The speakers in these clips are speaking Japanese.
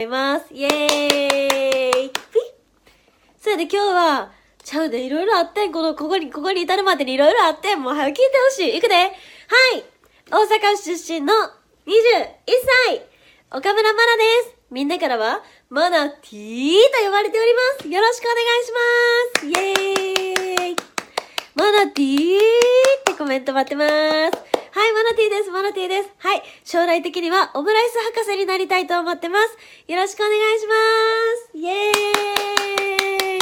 ございます。イエーイそれで今日は、ちゃうで、いろいろあってん。この、ここに、ここに至るまでにいろいろあってん。もう早く聞いてほしい。行くで。はい大阪府出身の21歳岡村真奈ですみんなからは、マナティーと呼ばれておりますよろしくお願いしますイエーイマナティーってコメント待ってますはい、マナティーです。マナティーです。はい、将来的にはオムライス博士になりたいと思ってます。よろしくお願いします。イエーイ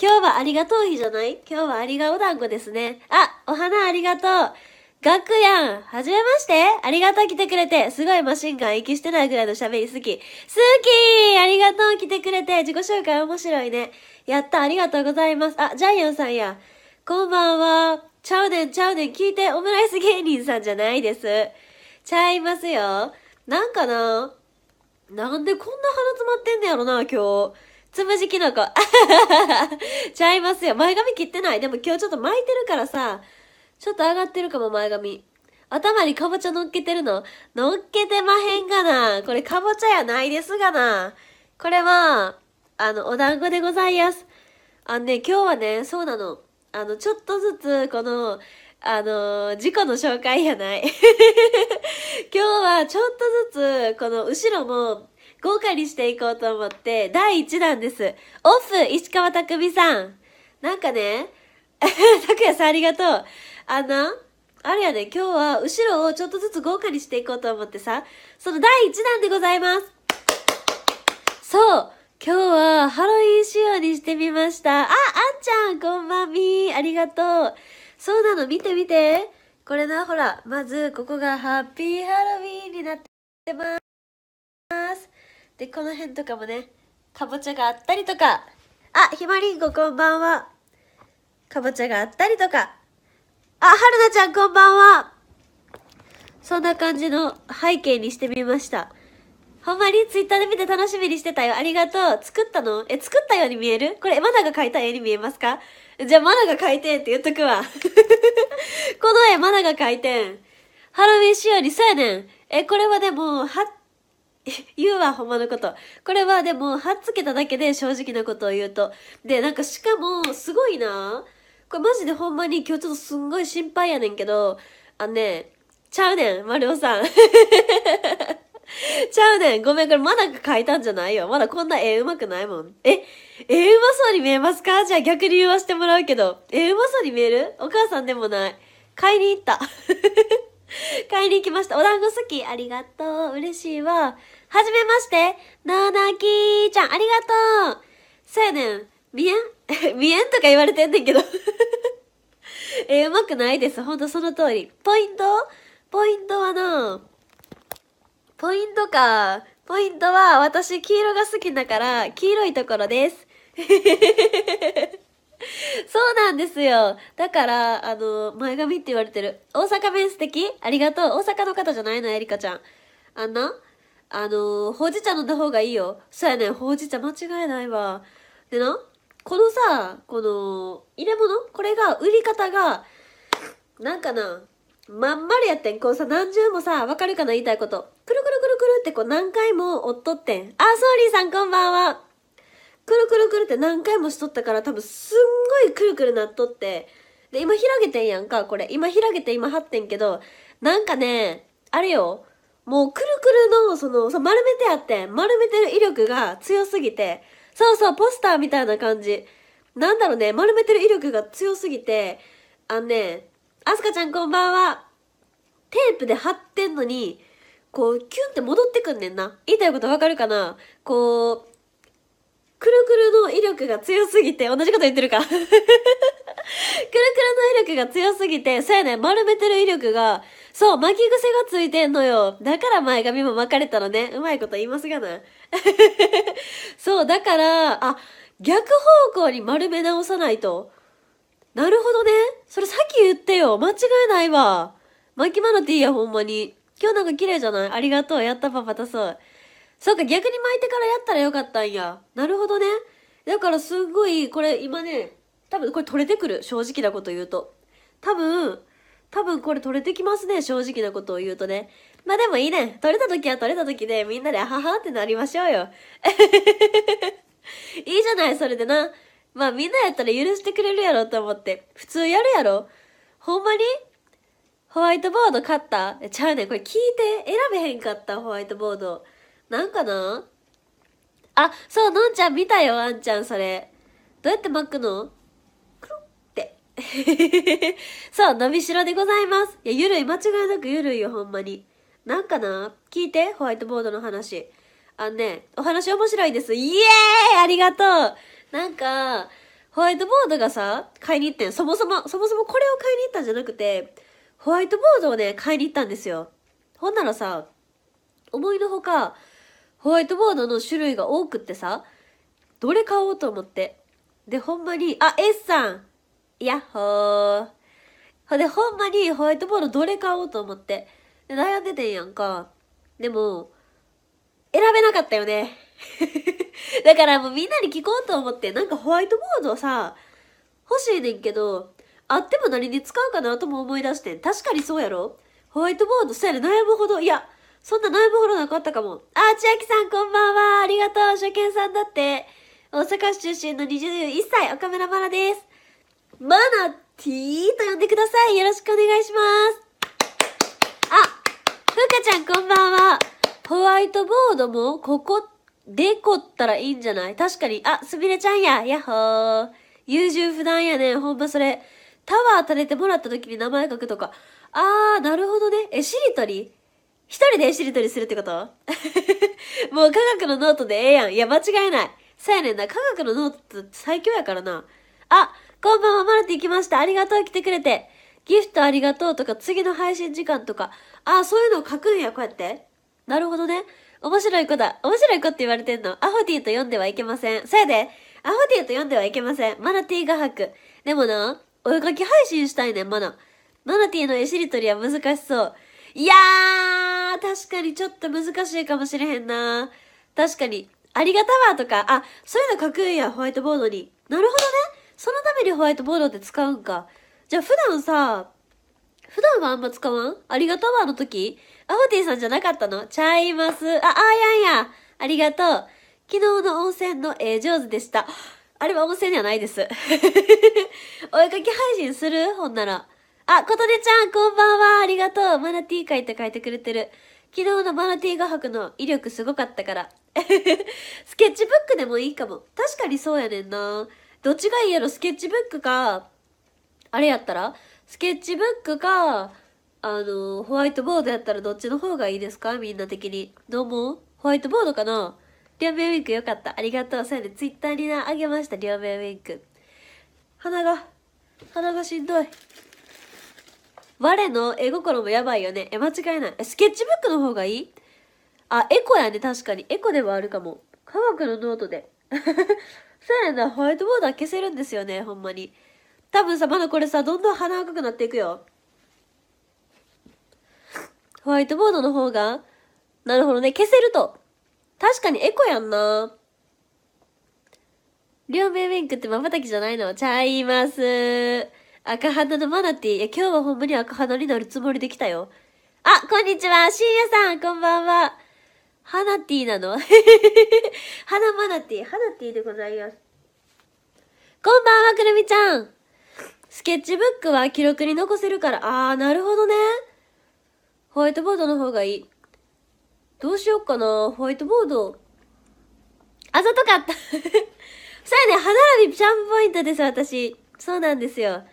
今日はありがとう日じゃない今日はありがお団子ですね。あ、お花ありがとう。ガクヤン、はじめましてありがとう来てくれてすごいマシンガン息してないぐらいの喋り好き。好きありがとう来てくれて自己紹介面白いね。やったありがとうございます。あ、ジャイアンさんや。こんばんは。ちゃうでんちゃうでん聞いてオムライス芸人さんじゃないです。ちゃいますよ。なんかななんでこんな鼻詰まってんねやろな、今日。つむじきのこ。ちゃいますよ。前髪切ってない。でも今日ちょっと巻いてるからさ、ちょっと上がってるかも、前髪。頭にかぼちゃ乗っけてるの乗っけてまへんがな。これかぼちゃやないですがな。これは、あの、お団子でございます。あのね、今日はね、そうなの。あの、ちょっとずつ、この、あの、事故の紹介やない。今日はちょっとずつ、この後ろも豪華にしていこうと思って、第1弾です。オフ、石川拓美さん。なんかね、拓也さんありがとう。あの、あれやね、今日は後ろをちょっとずつ豪華にしていこうと思ってさ、その第1弾でございます。そう今日はハロウィン仕様にしてみました。あ、あんちゃん、こんばんみありがとう。そうなの、見て見て。これな、ほら、まず、ここがハッピーハロウィンになってます。で、この辺とかもね、かぼちゃがあったりとか。あ、ひまりんご、こんばんは。かぼちゃがあったりとか。あ、はるなちゃん、こんばんは。そんな感じの背景にしてみました。ほんまにツイッターで見て楽しみにしてたよ。ありがとう。作ったのえ、作ったように見えるこれ、マナが描いた絵に見えますかじゃあ、マナが描いてって言っとくわ。この絵、マナが描いてん。ハロウィン仕様にそうやねん。え、これはでも、は、言うわ、ほんまのこと。これはでも、はっつけただけで正直なことを言うと。で、なんかしかも、すごいな。これマジでほんまに今日ちょっとすんごい心配やねんけど、あのね、ちゃうねん、リオさん。ちゃうねん。ごめん、これまだ書いたんじゃないよ。まだこんな絵うまくないもん。え、絵うまそうに見えますかじゃあ逆に言わしてもらうけど。絵うまそうに見えるお母さんでもない。買いに行った。買いに行きました。お団子好き。ありがとう。嬉しいわ。はじめまして。ななきーちゃん。ありがとう。そうやねん。見えん 見えんとか言われてんねんけどえうまくないです。ほんとその通り。ポイントポイントはなポイントか。ポイントは、私、黄色が好きだから、黄色いところです。そうなんですよ。だから、あの、前髪って言われてる。大阪弁素敵ありがとう。大阪の方じゃないの、エリカちゃん。あんなあの、ほうじ茶飲んだ方がいいよ。そうやねん、ほうじ茶間違いないわ。でな、このさ、この、入れ物これが、売り方が、なんかな、まん丸やってん。こうさ、何重もさ、わかるかな、言いたいこと。ってこう何回も追っとってん。あ、ソーリーさんこんばんは。くるくるくるって何回もしとったから多分すんごいくるくるなっとって。で、今開けてんやんか、これ。今開けて今貼ってんけど、なんかね、あれよ。もうくるくるの、その、そ丸めてあってん。丸めてる威力が強すぎて。そうそう、ポスターみたいな感じ。なんだろうね、丸めてる威力が強すぎて、あのね、あすかちゃんこんばんは。テープで貼ってんのに、こうキュンって戻ってくんねんな言いたいことわかるかなこうくるくるの威力が強すぎて、同じこと言ってるか くるくるの威力が強すぎて、そうやね、丸めてる威力が、そう、巻き癖がついてんのよ。だから前髪も巻かれたのね。うまいこと言いますがな。そう、だから、あ、逆方向に丸め直さないと。なるほどね。それさっき言ってよ。間違えないわ。巻きマナティーや、ほんまに。今日なんか綺麗じゃないありがとう。やったパパたそう。そうか、逆に巻いてからやったらよかったんや。なるほどね。だからすごい、これ今ね、多分これ取れてくる。正直なこと言うと。多分、多分これ取れてきますね。正直なことを言うとね。まあでもいいね。取れた時は取れた時で、みんなで、あハってなりましょうよ。いいじゃない、それでな。まあみんなやったら許してくれるやろと思って。普通やるやろ。ほんまにホワイトボード買ったえ、ちゃうねこれ聞いて選べへんかったホワイトボード。なんかなあ、そう、のんちゃん見たよ、あんちゃん、それ。どうやって巻くのくるって。そう、伸びしろでございます。いや、ゆるい、間違いなくゆるいよ、ほんまに。なんかな聞いて、ホワイトボードの話。あのね、お話面白いです。イエーイありがとうなんか、ホワイトボードがさ、買いに行ってん。そもそも、そもそもこれを買いに行ったんじゃなくて、ホワイトボードをね、買いに行ったんですよ。ほんならさ、思いのほか、ホワイトボードの種類が多くってさ、どれ買おうと思って。で、ほんまに、あ、S さんやッほー。ほで、ほんまにホワイトボードどれ買おうと思って。で、悩んでてんやんか。でも、選べなかったよね。だからもうみんなに聞こうと思って、なんかホワイトボードさ、欲しいねんけど、あっても何に使うかなとも思い出して確かにそうやろホワイトボード、そうやで悩むほど、いや、そんな悩むほどなかったかも。あ、千秋さんこんばんは。ありがとう。初見さんだって。大阪市出身の21歳、岡村マなです。マナティーと呼んでください。よろしくお願いします。あ、ふうかちゃんこんばんは。ホワイトボードも、ここ、でこったらいいんじゃない確かに。あ、すみれちゃんや。やっほー。優柔不断やね。ほんまそれ。タワー垂れてもらった時に名前書くとか。あー、なるほどね。え、しりとり一人でしりとりするってこと もう科学のノートでええやん。いや、間違いない。そうやねんな。科学のノートって最強やからな。あ、こんばんは、マルティ来ました。ありがとう、来てくれて。ギフトありがとうとか、次の配信時間とか。あ、そういうのを書くんや、こうやって。なるほどね。面白い子だ。面白い子って言われてんの。アホティと読んではいけません。そうやで。アホティと読んではいけません。マルティ画伯。でもな、お絵かき配信したいね、マナ。マナティの絵しりとりは難しそう。いやー、確かにちょっと難しいかもしれへんな。確かに。ありがたわとか、あ、そういうの書くんや、ホワイトボードに。なるほどね。そのためにホワイトボードって使うんか。じゃあ普段さ、普段はあんま使わんありがとうわの時アホティさんじゃなかったのちゃいます。あ、あーやんや。ありがとう。昨日の温泉の絵上手でした。あれは温泉ではないです。お 絵かき配信するほんなら。あ、ことでちゃん、こんばんは。ありがとう。マナティー会って書いてくれてる。昨日のマナティー画伯の威力すごかったから。スケッチブックでもいいかも。確かにそうやねんな。どっちがいいやろ、スケッチブックか、あれやったらスケッチブックか、あの、ホワイトボードやったらどっちの方がいいですかみんな的に。どうもホワイトボードかな両面ウィンクよかった。ありがとう。そうやツイッターにあげました。両面ウィンク。鼻が、鼻がしんどい。我の絵心もやばいよね。え、間違いない。え、スケッチブックの方がいいあ、エコやね。確かに。エコではあるかも。科学のノートで。そうやな。ホワイトボードは消せるんですよね。ほんまに。多分さ、まだこれさ、どんどん鼻赤くなっていくよ。ホワイトボードの方が、なるほどね。消せると。確かにエコやんな。両面ィンクって瞬きじゃないのちゃいます。赤鼻のマナティー。いや、今日はほんまに赤鼻になるつもりできたよ。あ、こんにちは。深夜さん、こんばんは。ハナティーなの花 マナティー、ハナティーでございます。こんばんは、くるみちゃん。スケッチブックは記録に残せるから、あー、なるほどね。ホワイトボードの方がいい。どうしよっかなホワイトボード。あざとかった そうやね、歯並びチャームポイントです、私。そうなんですよ。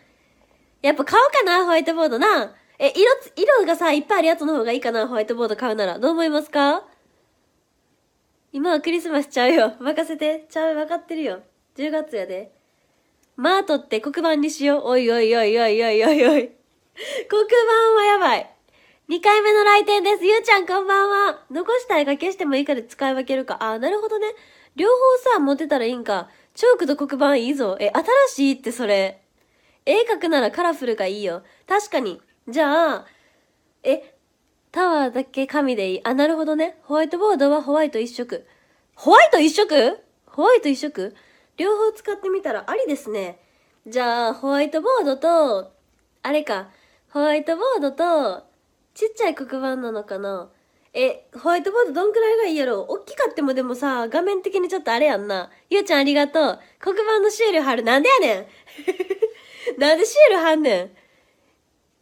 やっぱ買おうかな、ホワイトボードな。え、色、色がさ、いっぱいあるやつの方がいいかな、ホワイトボード買うなら。どう思いますか今はクリスマスちゃうよ。任せて。ちゃう、分かってるよ。10月やで。マートって黒板にしよう。おいおいおいおいおいおいおい。黒板はやばい。2回目の来店です。ゆうちゃんこんばんは。残した絵が消してもいいかで使い分けるか。あー、なるほどね。両方さ、持てたらいいんか。チョークと黒板いいぞ。え、新しいってそれ。絵描くならカラフルがいいよ。確かに。じゃあ、え、タワーだけ紙でいい。あ、なるほどね。ホワイトボードはホワイト一色。ホワイト一色ホワイト一色両方使ってみたらありですね。じゃあ、ホワイトボードと、あれか、ホワイトボードと、ちっちゃい黒板なのかなえ、ホワイトボードどんくらいがいいやろおっきかってもでもさ、画面的にちょっとあれやんな。ゆうちゃんありがとう。黒板のシール貼る。なんでやねん なんでシール貼んねん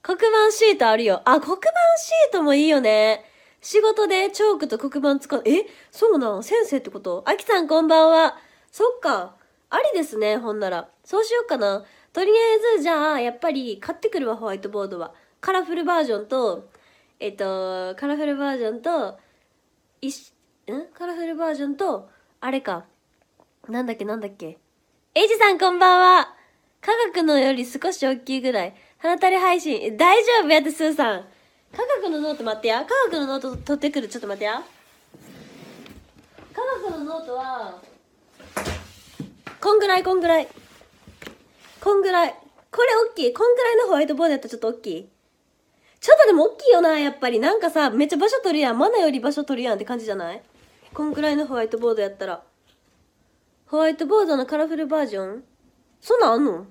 黒板シートあるよ。あ、黒板シートもいいよね。仕事でチョークと黒板使う。えそうな先生ってことあきさんこんばんは。そっか。ありですね、ほんなら。そうしようかな。とりあえず、じゃあ、やっぱり買ってくるわ、ホワイトボードは。カラフルバージョンと、えっとカラフルバージョンといしんカラフルバージョンとあれかなんだっけなんだっけエイジさんこんばんは科学のより少し大きいぐらい鼻たれ配信大丈夫やてスーさん科学のノート待ってや科学のノート取ってくるちょっと待ってや科学のノートはこんぐらいこんぐらいこんぐらいこれ大きいこんぐらいのホワイトボードやったらちょっと大きいシャドウでも大きいよな、やっぱり。なんかさ、めっちゃ場所取るやん。マナより場所取るやんって感じじゃないこんくらいのホワイトボードやったら。ホワイトボードのカラフルバージョンそんなんあんの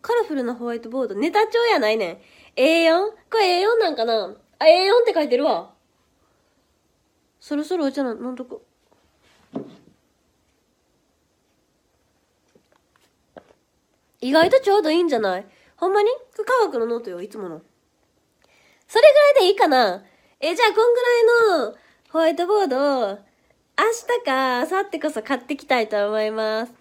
カラフルなホワイトボード。ネタ帳やないねん。A4? これ A4 なんかなあ、A4 って書いてるわ。そろそろお茶飲んどこ。意外とちょうどいいんじゃないほんまに科学のノートよ、いつもの。それぐらいでいいかなえ、じゃあこんぐらいのホワイトボードを明日か明後日こそ買ってきたいと思います。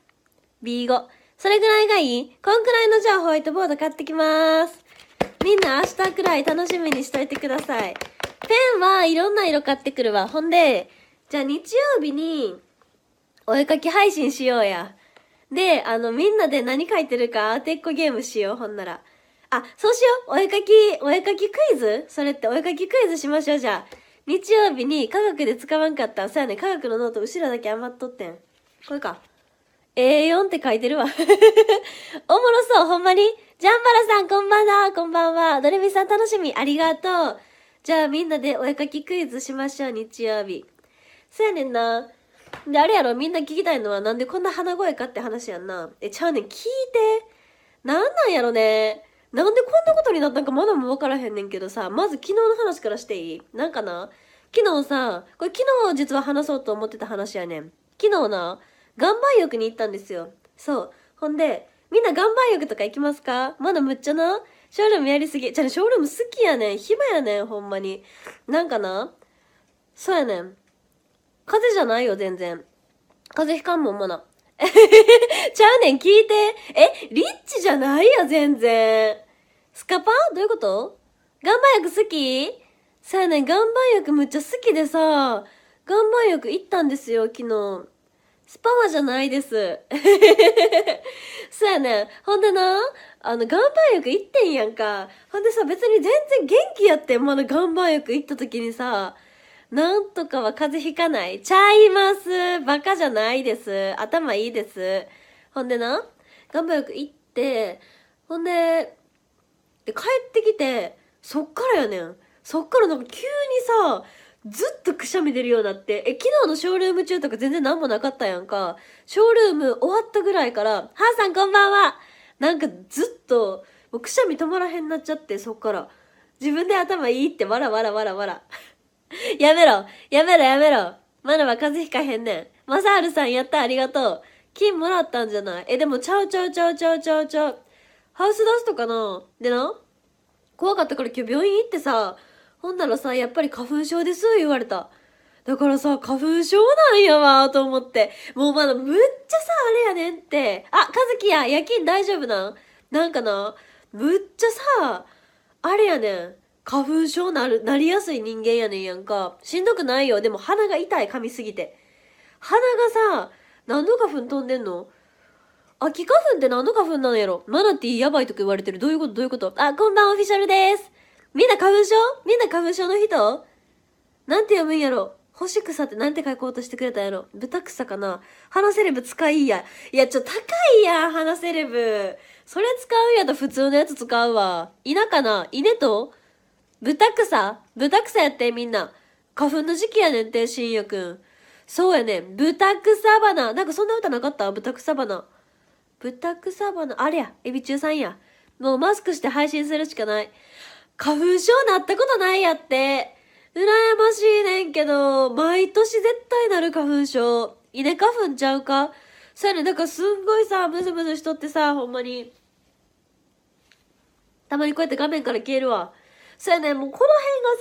B5。それぐらいがいいこんくらいのじゃあホワイトボード買ってきます。みんな明日くらい楽しみにしといてください。ペンはいろんな色買ってくるわ。ほんで、じゃあ日曜日にお絵かき配信しようや。で、あのみんなで何書いてるか当てっこゲームしよう。ほんなら。あ、そうしよう。お絵かき、お絵かきクイズそれってお絵かきクイズしましょう、じゃあ。日曜日に科学で使わんかったそうやね、科学のノート後ろだけ余っとってん。これか。A4 って書いてるわ おもろそう、ほんまに。ジャンバラさん、こんばんは、こんばんは。ドレミさん、楽しみ、ありがとう。じゃあ、みんなでお絵かきクイズしましょう、日曜日。そうやねんな。で、あれやろ、みんな聞きたいのは、なんでこんな鼻声かって話やんな。え、ちゃうねん、聞いて。なんなんやろね。なんでこんなことになったんかまだも分からへんねんけどさ、まず昨日の話からしていいなんかな、昨日さ、これ昨日実は話そうと思ってた話やねん。昨日な、岩盤浴に行ったんですよ。そう。ほんで、みんな岩盤浴とか行きますかまだむっちゃな、ショールームやりすぎ。じゃあ、ね、ショールーム好きやねん。暇やねん、ほんまに。なんかな、そうやねん。風邪じゃないよ、全然。風邪ひかんもんまだ。ちゃうねん、聞いて。え、リッチじゃないや、全然。スカパーどういうこと岩盤浴好きさやねん、岩盤浴むっちゃ好きでさ、岩盤浴行ったんですよ、昨日。スパワじゃないです。そうやねん。ほんでな、あの、岩盤浴行ってんやんか。ほんでさ、別に全然元気やってん。まだ岩盤浴行った時にさ、なんとかは風邪ひかない。ちゃいますバカじゃないです。頭いいです。ほんでな、頑張よく行って、ほんで、で、帰ってきて、そっからやねん。そっからなんか急にさ、ずっとくしゃみ出るようになって、え、昨日のショールーム中とか全然何もなかったやんか。ショールーム終わったぐらいから、はーさんこんばんはなんかずっと、もうくしゃみ止まらへんなっちゃって、そっから。自分で頭いいって、わらわらわらわら。やめろやめろやめろマナは風邪ひかへんねん。まさはるさんやったありがとう。金もらったんじゃないえ、でもちゃうちゃうちゃうちゃうちゃうちゃう。ハウスダストかなでな、怖かったから今日病院行ってさ、ほんならさ、やっぱり花粉症です言われた。だからさ、花粉症なんやわ、と思って。もうまだむっちゃさ、あれやねんって。あ、かずきや、夜勤大丈夫なんなんかな、むっちゃさ、あれやねん。花粉症なる、なりやすい人間やねんやんか。しんどくないよ。でも鼻が痛い、噛みすぎて。鼻がさ、何の花粉飛んでんの秋花粉って何の花粉なのやろマナティーやばいとか言われてる。どういうことどういうことあ、こんばんオフィシャルです。みんな花粉症みんな花粉症の人なんて読むんやろ星草ってなんて書こうとしてくれたんやろ豚草かな花セレブ使いや。いや、ちょ、高いや花セレブ。それ使うやと普通のやつ使うわ。稲かな稲とブタクサブタクサやってみんな。花粉の時期やねんて、しんやくん。そうやねん。サバ花。なんかそんな歌なかったブタブタ花。サバ花。あれや。エビ中さんや。もうマスクして配信するしかない。花粉症なったことないやって。羨ましいねんけど、毎年絶対なる花粉症。稲花粉ちゃうかそうやねん。なんかすんごいさ、ムズムズしとってさ、ほんまに。たまにこうやって画面から消えるわ。そうやね、もうこ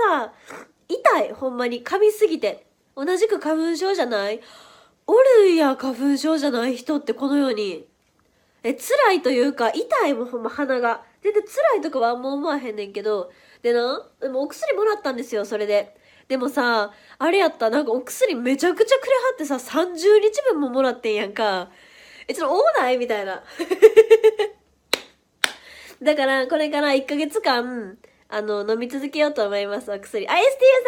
の辺がさ、痛い、ほんまに。噛みすぎて。同じく花粉症じゃないおるや、花粉症じゃない人ってこのように。え、辛いというか、痛いもほんま鼻が。全然辛いとかはあんま思わへんねんけど。でな、でもお薬もらったんですよ、それで。でもさ、あれやった、なんかお薬めちゃくちゃくれはってさ、30日分ももらってんやんか。え、ちょっと多ないみたいな。だから、これから1ヶ月間、あの、飲み続けようと思います、お薬。あ、STU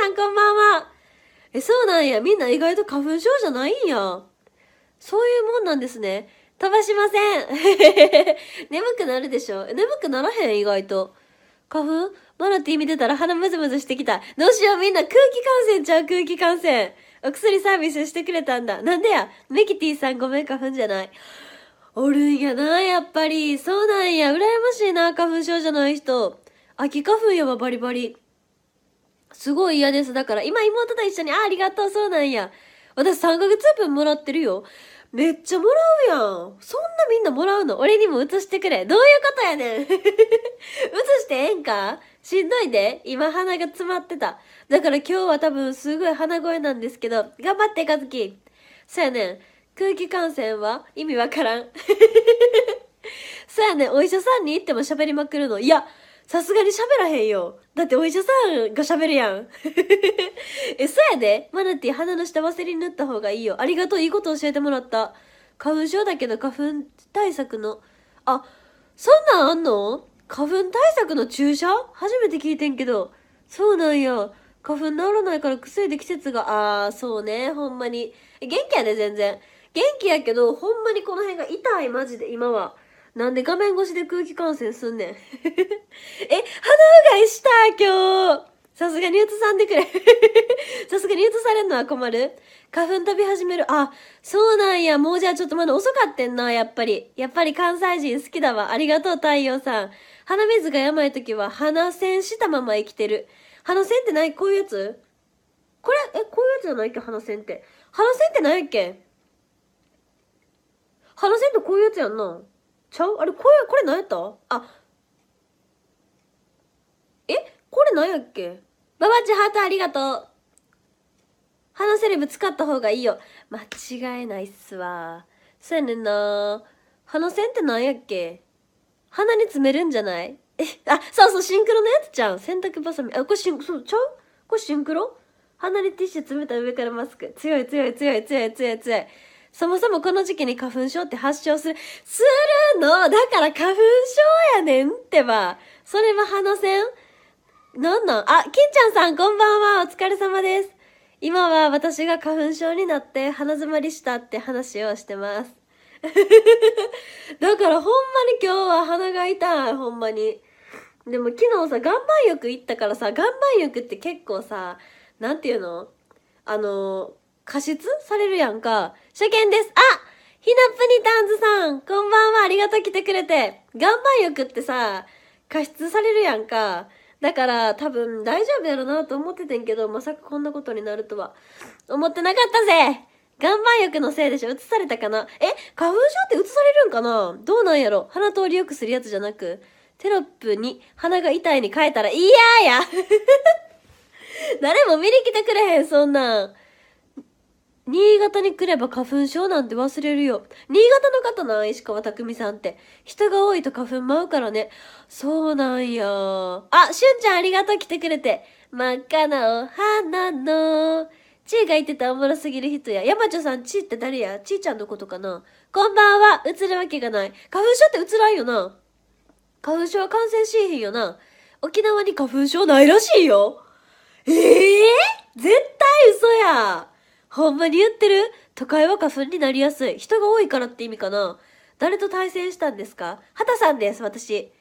さんこんばんはえ、そうなんや。みんな意外と花粉症じゃないんや。そういうもんなんですね。飛ばしません。眠くなるでしょ眠くならへん、意外と。花粉マナティー見てたら鼻ムズムズしてきた。どうしよう、みんな空気感染ちゃう、空気感染。お薬サービスしてくれたんだ。なんでや。メキティさんごめん、花粉じゃない。おるんやな、やっぱり。そうなんや。羨ましいな、花粉症じゃない人。秋花粉やばバリバリ。すごい嫌です。だから今妹と一緒に、あ、ありがとう、そうなんや。私3ヶ月分もらってるよ。めっちゃもらうやん。そんなみんなもらうの俺にも移してくれ。どういうことやねん。移してええんかしんどいで。今鼻が詰まってた。だから今日は多分すごい鼻声なんですけど、頑張って、かずき。そやねん。空気感染は意味わからん。そやねん。お医者さんに行っても喋りまくるの。いや、さすがに喋らへんよ。だってお医者さんが喋るやん。え、そうやで。マナティ鼻の下ワセリン塗った方がいいよ。ありがとう。いいこと教えてもらった。花粉症だけど花粉対策の。あ、そんなんあんの花粉対策の注射初めて聞いてんけど。そうなんや。花粉治らないから薬で季節が、あー、そうね。ほんまに。元気やで、全然。元気やけど、ほんまにこの辺が痛い、マジで、今は。なんで画面越しで空気感染すんねん。え、鼻うがいした今日さすがに移さんでくれ。さすがに移されんのは困る花粉飛び始める。あ、そうなんや。もうじゃあちょっとまだ遅かってんな、やっぱり。やっぱり関西人好きだわ。ありがとう、太陽さん。鼻水がやばい時は鼻栓したまま生きてる。鼻栓ってないこういうやつこれ、え、こういうやつじゃないっけ鼻栓って。鼻栓ってないっけ鼻栓ってこういうやつやんな。ちゃうあれ、これ、これ何やったあ、えこれ何やっけババチハートありがとう。鼻セレブ使った方がいいよ。間違えないっすわ。そうやねんな。鼻線って何やっけ鼻に詰めるんじゃないえ、あ、そうそう、シンクロのやつちゃう。洗濯バサミ。あ、これシンク、そう、ちゃうこれシンクロ鼻にティッシュ詰めた上からマスク。強い強い強い強い強い強い。そもそもこの時期に花粉症って発症する、するのだから花粉症やねんってば。それは鼻の線なんなんあ、金ちゃんさんこんばんは。お疲れ様です。今は私が花粉症になって鼻詰まりしたって話をしてます。だからほんまに今日は鼻が痛い、ほんまに。でも昨日さ、岩盤浴行ったからさ、岩盤浴って結構さ、なんていうのあの、加湿されるやんか。初見です。あひなぷにたんずさん、こんばんは、ありがとう来てくれて。岩盤浴ってさ、加湿されるやんか。だから多分大丈夫やろなと思っててんけど、まさかこんなことになるとは思ってなかったぜ岩盤浴のせいでしょ映されたかなえ花粉症って映されるんかなどうなんやろ鼻通りよくするやつじゃなく、テロップに鼻が痛いに変えたら、いやーや 誰も見に来てくれへん、そんなん。新潟に来れば花粉症なんて忘れるよ。新潟の方な石川匠さんって。人が多いと花粉舞うからね。そうなんや。あ、しゅんちゃんありがとう来てくれて。真っ赤なお花の。ちーが言ってたおもろすぎる人や。山ちさん、ちーって誰やちーちゃんのことかなこんばんは。映るわけがない。花粉症って映らんよな。花粉症は感染しへんよな。沖縄に花粉症ないらしいよ。ええー、絶対嘘や。ほんまに言ってる都会は花粉になりやすい。人が多いからって意味かな誰と対戦したんですかはたさんです、私。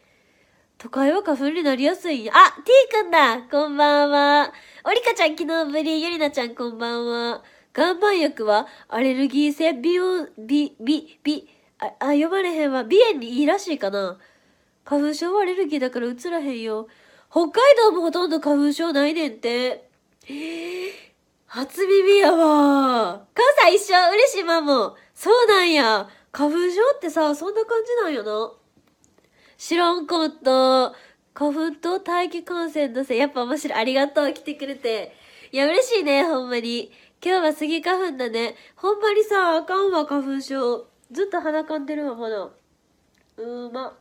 都会は花粉になりやすい。あ、T くんだこんばんは。おりかちゃん昨日ぶり、ゆりなちゃんこんばんは。岩盤浴はアレルギー性美容、美、美、美、あ、あ読まれへんわ。美炎にいいらしいかな花粉症はアレルギーだからうつらへんよ。北海道もほとんど花粉症ないねんて。えー初耳やわ関西一緒嬉しいマモそうなんや花粉症ってさ、そんな感じなんやな。知らんかった。花粉と大気感染のせい。やっぱ面白い。ありがとう。来てくれて。いや、嬉しいね、ほんまに。今日は杉花粉だね。ほんまにさ、あかんわ、花粉症。ずっと鼻かんでるわ、まだ。うーま。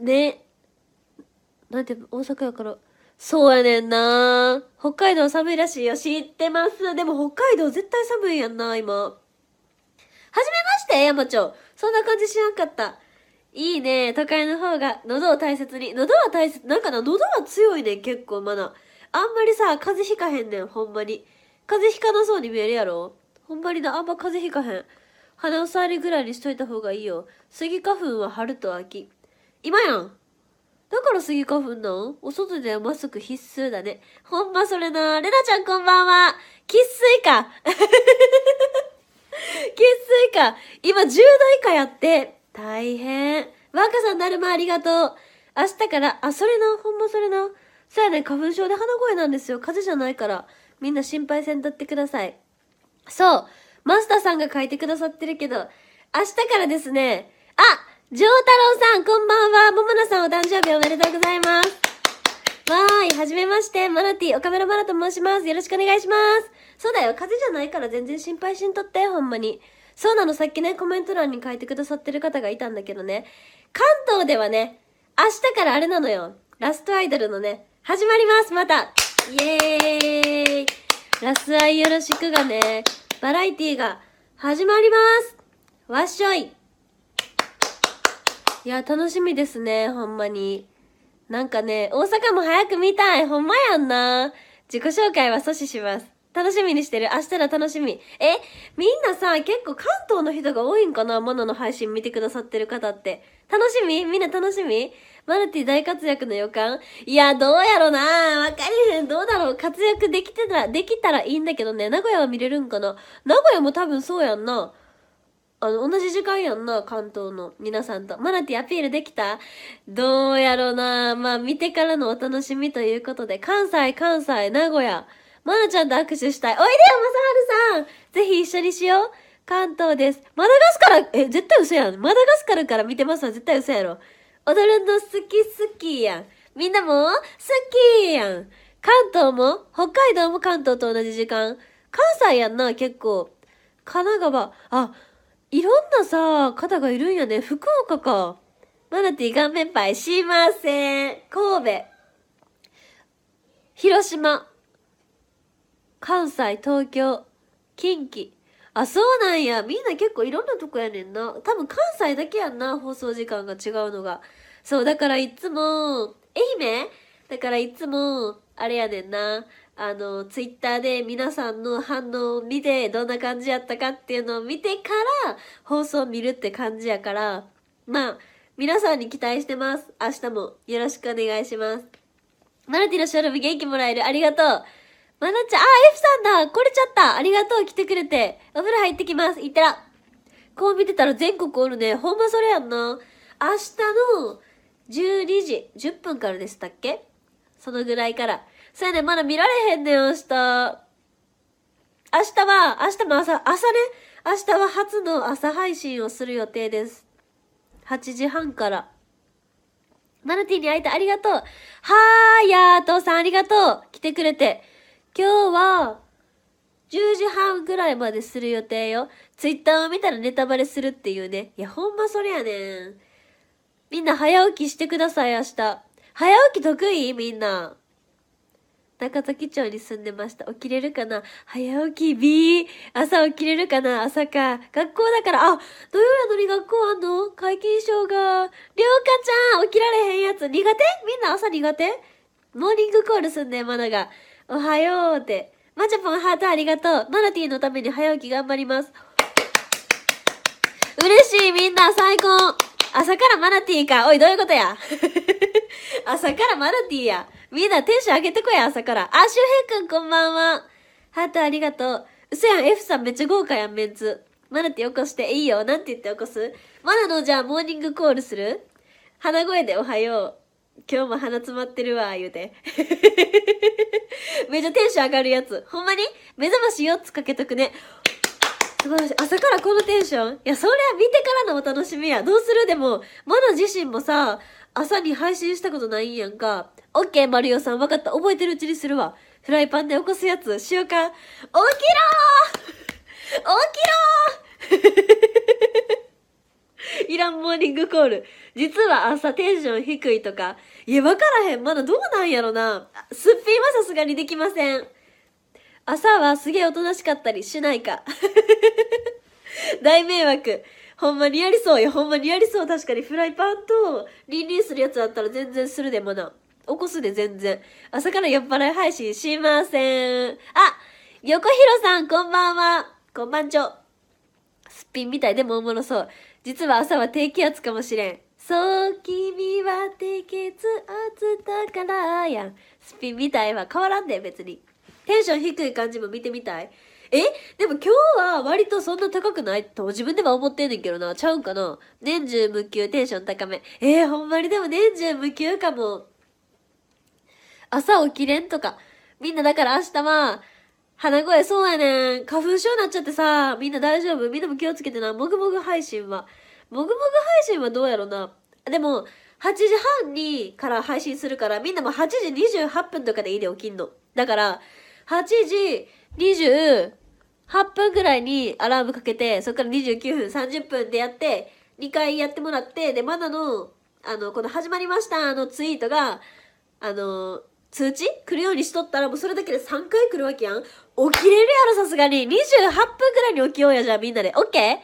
ね。なんて、大阪やから。そうやねんな北海道寒いらしいよ。知ってます。でも北海道絶対寒いやんな、今。はじめまして、山町。そんな感じ知らんかった。いいね。都会の方が、喉を大切に。喉は大切、なんかな、喉は強いねん、結構、まだ。あんまりさ、風邪ひかへんねん、ほんまに。風邪ひかなそうに見えるやろほんまにな、あんま風邪ひかへん。鼻を触るぐらいにしといた方がいいよ。スギ花粉は春と秋。今やんだからスギ花粉なんお外ではマスク必須だね。ほんまそれな。レナちゃんこんばんは。喫水か。喫水か。今10代以下やって。大変。若さんだるまありがとう。明日から、あ、それな。ほんまそれな。うやね、花粉症で鼻声なんですよ。風邪じゃないから。みんな心配せんとってください。そう。マスターさんが書いてくださってるけど、明日からですね、あタ太郎さん、こんばんは。ももなさん、お誕生日おめでとうございます。わーい、はじめまして。マナティ、岡村マナと申します。よろしくお願いします。そうだよ、風邪じゃないから全然心配しんとって、ほんまに。そうなの、さっきね、コメント欄に書いてくださってる方がいたんだけどね。関東ではね、明日からあれなのよ。ラストアイドルのね、始まります、また。イエーイ。ラスアイよろしくがね、バラエティが始まります。わっしょい。いや、楽しみですね、ほんまに。なんかね、大阪も早く見たい。ほんまやんな。自己紹介は阻止します。楽しみにしてる。明日ら楽しみ。え、みんなさ、結構関東の人が多いんかなマナの配信見てくださってる方って。楽しみみんな楽しみマルティ大活躍の予感いや、どうやろなわかりへん。どうだろう活躍できてたら、できたらいいんだけどね。名古屋は見れるんかな名古屋も多分そうやんな。あの、同じ時間やんな、関東の皆さんと。マナティアピールできたどうやろうな。まあ、見てからのお楽しみということで、関西、関西、名古屋。マナちゃんと握手したい。おいでよ、まさはるさんぜひ一緒にしよう。関東です。マダガスカル、え、絶対嘘やん。マダガスカルから見てますわ、絶対嘘やろ。踊るの好き好きやん。みんなも好きやん。関東も北海道も関東と同じ時間。関西やんな、結構。神奈川、あ、いろんなさ、方がいるんやね。福岡か。マナティー顔面パイ、しません。神戸。広島。関西、東京、近畿。あ、そうなんや。みんな結構いろんなとこやねんな。多分関西だけやんな。放送時間が違うのが。そう、だからいつも、愛媛だからいつも、あれやねんな。あの、ツイッターで皆さんの反応を見て、どんな感じやったかっていうのを見てから、放送を見るって感じやから、まあ、皆さんに期待してます。明日もよろしくお願いします。マナティのショールーム元気もらえる。ありがとう。マナちゃん、あ、F さんだ来れちゃったありがとう来てくれて。お風呂入ってきます。いったら。こう見てたら全国おるね。ほんまそれやんな。明日の12時、10分からでしたっけそのぐらいから。そやね、まだ見られへんねん、明日。明日は、明日も朝、朝ね、明日は初の朝配信をする予定です。8時半から。マルティに会えてありがとう。はーやーとさんありがとう。来てくれて。今日は、10時半ぐらいまでする予定よ。ツイッターを見たらネタバレするっていうね。いや、ほんまそれやねん。みんな早起きしてください、明日。早起き得意みんな。中崎町に住んでました。起きれるかな早起き、B! 朝起きれるかな朝か。学校だから、あ土曜やのに学校あんの会勤賞が。りょうかちゃん起きられへんやつ。苦手みんな朝苦手モーニングコールすんねん、マナが。おはようって。マジャポンハートありがとう。マナティのために早起き頑張ります。嬉しい、みんな最高朝からマナティーか。おい、どういうことや 朝からマナティーや。みんなテンション上げてこや、朝から。あ、周平くんこんばんは。ハートありがとう。うそやん、F さんめっちゃ豪華やん、メンツ。マナティー起こしていいよ。なんて言って起こすマナのじゃあモーニングコールする鼻声でおはよう。今日も鼻詰まってるわ、言うて。めっちゃテンション上がるやつ。ほんまに目覚まし4つかけとくね。素晴らしい。朝からこのテンションいや、そりゃ見てからのお楽しみや。どうするでも、まだ自身もさ、朝に配信したことないんやんか。オッケー、マリオさん、分かった。覚えてるうちにするわ。フライパンで起こすやつ、習慣。起きろー起きろーいらんモーニングコール。実は朝テンション低いとか。いや、わからへん。まだどうなんやろな。すっぴんはさすがにできません。朝はすげえおとなしかったりしないか。大迷惑。ほんまにやりそうよ。ほんまにやりそう。確かにフライパンとリンリンするやつだったら全然するでもな。起こすで全然。朝から酔っ払い配信しません。あ横広さん、こんばんは。こんばんちょ。すっぴんみたいでもおもろそう。実は朝は低気圧かもしれん。そう、君は低血圧だからやん。すっぴんみたいは変わらんで、別に。テンション低い感じも見てみたいえでも今日は割とそんな高くないと自分では思ってんねんけどな。ちゃうんかな年中無休テンション高め。えー、ほんまにでも年中無休かも。朝起きれんとか。みんなだから明日は、鼻声そうやねん。花粉症になっちゃってさ、みんな大丈夫みんなも気をつけてな。もぐもぐ配信は。もぐもぐ配信はどうやろな。でも、8時半にから配信するから、みんなも8時28分とかでいいで起きんの。だから、8時28分ぐらいにアラームかけて、そこから29分、30分でやって、2回やってもらって、で、まだの、あの、この始まりましたのツイートが、あの、通知来るようにしとったら、もうそれだけで3回来るわけやん。起きれるやろ、さすがに。28分くらいに起きようや、じゃあみんなで。オッケー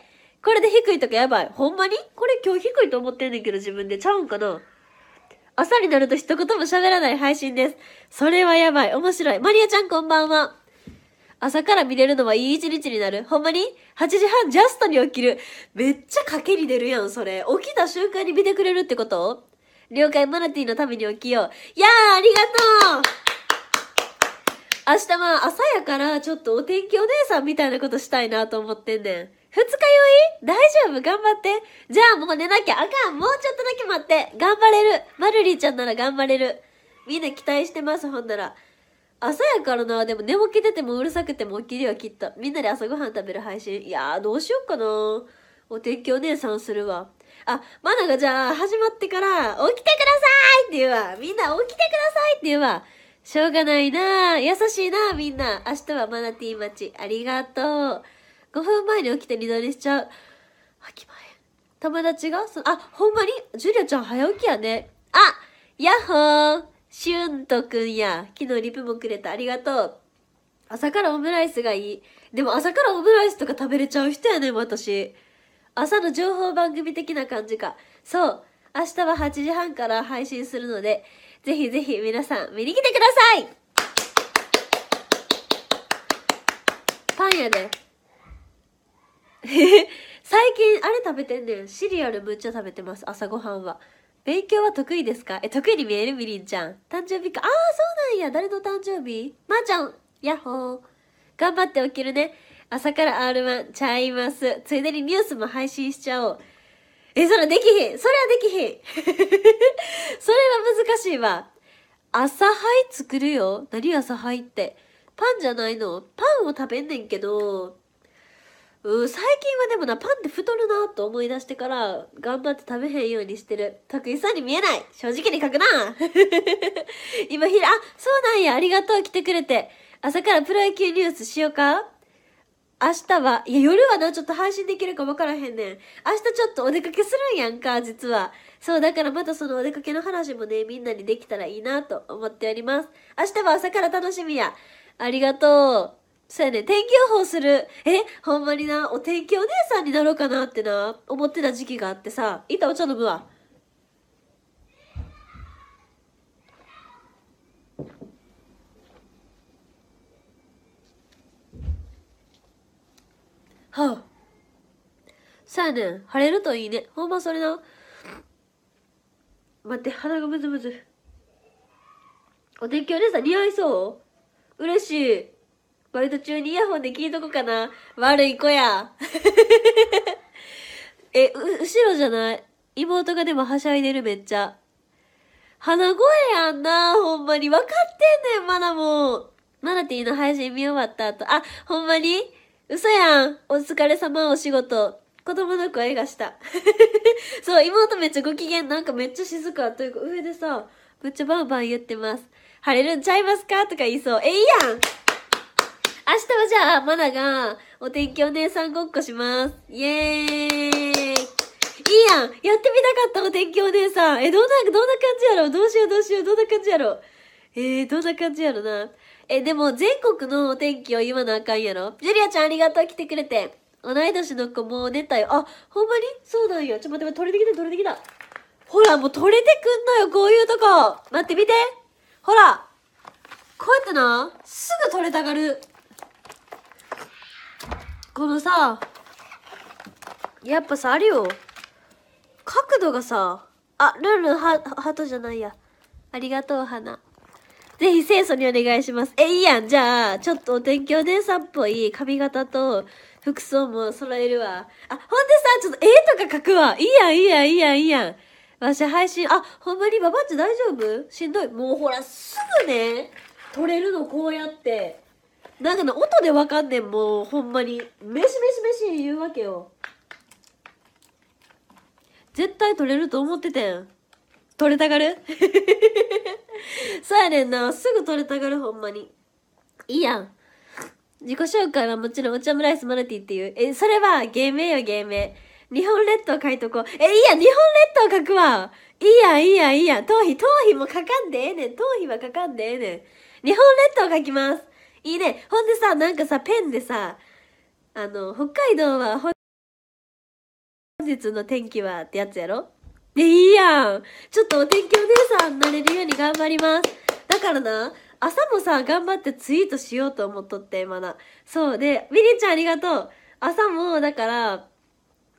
これで低いとかやばい。ほんまにこれ今日低いと思ってんねんけど、自分で。ちゃうんかな朝になると一言も喋らない配信です。それはやばい。面白い。マリアちゃんこんばんは。朝から見れるのはいい一日になる。ほんまに ?8 時半ジャストに起きる。めっちゃ賭けに出るやん、それ。起きた瞬間に見てくれるってこと了解、マナティのために起きよう。いやー、ありがとう明日は朝やからちょっとお天気お姉さんみたいなことしたいなと思ってんねん。二日酔い大丈夫頑張って。じゃあもう寝なきゃあかん。もうちょっとだけ待って。頑張れる。マルリーちゃんなら頑張れる。みんな期待してます、ほんなら。朝やからな。でも寝ぼけててもうるさくても起きるよ、きっと。みんなで朝ごはん食べる配信。いやー、どうしよっかな。お天気お姉さんするわ。あ、マナがじゃあ始まってから、起きてくださいって言うわ。みんな起きてくださいって言うわ。しょうがないな優しいなみんな。明日はマナティー待ち。ありがとう。5分前に起きて二度寝しちゃう。あきまえ。友達がそあ、ほんまにジュリアちゃん早起きやね。あやっほーしゅんとくんや。昨日リプもくれた。ありがとう。朝からオムライスがいい。でも朝からオムライスとか食べれちゃう人やね私。朝の情報番組的な感じか。そう。明日は8時半から配信するので、ぜひぜひ皆さん見に来てくださいパン屋で。最近あれ食べてんねん。シリアルむっちゃ食べてます、朝ごはんは。勉強は得意ですかえ、得意に見えるみりんちゃん。誕生日か。ああ、そうなんや。誰の誕生日まー、あ、ちゃん。やっほー。頑張って起きるね。朝から R1 ちゃいます。ついでにニュースも配信しちゃおう。え、そらできひん。それはできひん。それは難しいわ。朝い、作るよ。何朝いって。パンじゃないのパンを食べんねんけど、うん、最近はでもな、パンって太るなと思い出してから、頑張って食べへんようにしてる。得意そうに見えない正直に書くな 今ひら、あ、そうなんや、ありがとう、来てくれて。朝からプロ野球ニュースしようか明日は、いや、夜はな、ちょっと配信できるか分からへんねん。明日ちょっとお出かけするんやんか、実は。そう、だからまたそのお出かけの話もね、みんなにできたらいいなと思っております。明日は朝から楽しみや。ありがとう。そうやね、天気予報する。え、ほんまにな、お天気お姉さんになろうかなってな、思ってた時期があってさ、いたお茶飲むわ。はあ。そうやねん、晴れるといいね。ほんまそれな。待って、鼻がむずむず。お天気お姉さん似合いそう嬉しい。バイト中にイヤホンで聞いとこかな。悪い子や。え、う、後ろじゃない妹がでもはしゃいでるめっちゃ。鼻声やんな、ほんまに。分かってんねん、まだもう。マナティの配信見終わった後。あ、ほんまに嘘やん。お疲れ様、お仕事。子供の声がした。そう、妹めっちゃご機嫌、なんかめっちゃ静かというか、上でさ、めっちゃバンバン言ってます。晴れるんちゃいますかとか言いそう。え、いいやん明日はじゃあ、まだが、お天気お姉さんごっこします。イエーイいいやんやってみたかったお天気お姉さんえ、どんな、どんな感じやろどうしようどうしようどんな感じやろえー、どんな感じやろなえ、でも全国のお天気を言わなあかんやろジュリアちゃんありがとう来てくれて同い年の子もう寝たよ。あ、ほんまにそうなんや。ちょ、待って待って、取れてきた取れてきた。ほら、もう取れてくんのよ、こういうとこ。待って見て。ほら。こうやってな、すぐ取れたがる。このさやっぱさあれよ角度がさあルンルンはハトじゃないやありがとう花ぜひ清楚にお願いしますえいいやんじゃあちょっとお天気お姉さんっぽい髪型と服装も揃えるわあほんでさちょっと絵とか描くわいいやんいいやんいいやんいいやんわし配信あほんまにババッチ大丈夫しんどいもうほらすぐね撮れるのこうやってなんかの音でわかんねんもうほんまに「メシメシメシ」言うわけよ絶対取れると思っててん取れたがるそうやねんなすぐ取れたがるほんまにいいやん自己紹介はもちろんお茶ムライスマルティっていうえそれは芸名よ芸名日本列島書いとこう。え、いいや、日本列島書くわ。いいや、いいや、いいや。頭皮、頭皮も書かんでええねん。頭皮は書かんでええねん。日本列島書きます。いいね。ほんでさ、なんかさ、ペンでさ、あの、北海道は本日の天気はってやつやろで、いいやん。ちょっとお天気お姉さんになれるように頑張ります。だからな、朝もさ、頑張ってツイートしようと思っとって、まだ。そう。で、ミリちゃんありがとう。朝も、だから、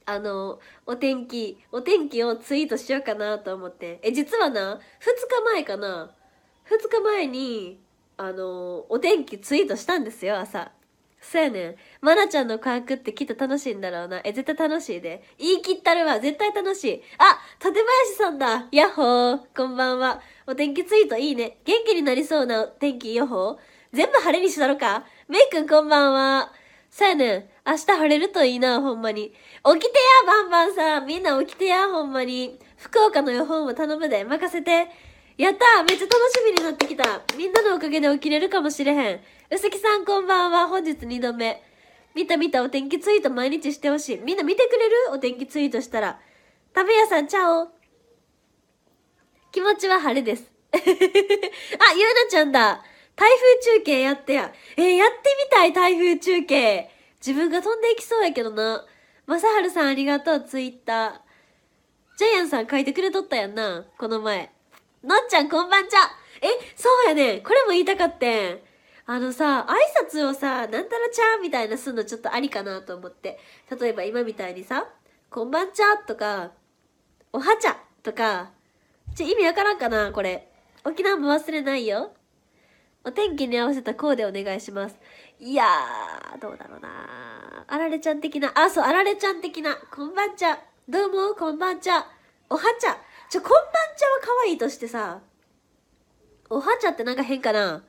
あの、お天気、お天気をツイートしようかなと思って。え、実はな、2日前かな。2日前に、あの、お天気ツイートしたんですよ、朝。そうやねん。まなちゃんの科学ってきっと楽しいんだろうな。え、絶対楽しいで。言い切ったるわ。絶対楽しい。あ、館林さんだ。やっほー。こんばんは。お天気ツイートいいね。元気になりそうな天気予報。全部晴れにしたろか。めいくんこんばんは。そうやねん。明日晴れるといいな、ほんまに。起きてや、バンバンさん。みんな起きてや、ほんまに。福岡の予報も頼むで。任せて。やっためっちゃ楽しみになってきたみんなのおかげで起きれるかもしれへん。うすきさんこんばんは。本日2度目。見た見たお天気ツイート毎日してほしい。みんな見てくれるお天気ツイートしたら。食べ屋さん、ちゃお。気持ちは晴れです。あ、ゆうなちゃんだ。台風中継やってや。えー、やってみたい、台風中継。自分が飛んでいきそうやけどな。まさはるさんありがとう、ツイッター。ジャイアンさん書いてくれとったやんな、この前。のっちゃんこんばんちゃえ、そうやね。これも言いたかってん。あのさ、挨拶をさ、なんたらちゃんみたいなすんのちょっとありかなと思って。例えば今みたいにさ、こんばんちゃとか、おはちゃとか、ちょ、意味わからんかなこれ。沖縄も忘れないよ。お天気に合わせたコーデお願いします。いやー、どうだろうなあられちゃん的な、あ、そう、あられちゃん的な、こんばんちゃ。どうも、こんばんちゃ。おはちゃ。ちょ、こんばんちゃは可愛いとしてさ、おはちゃってなんか変かな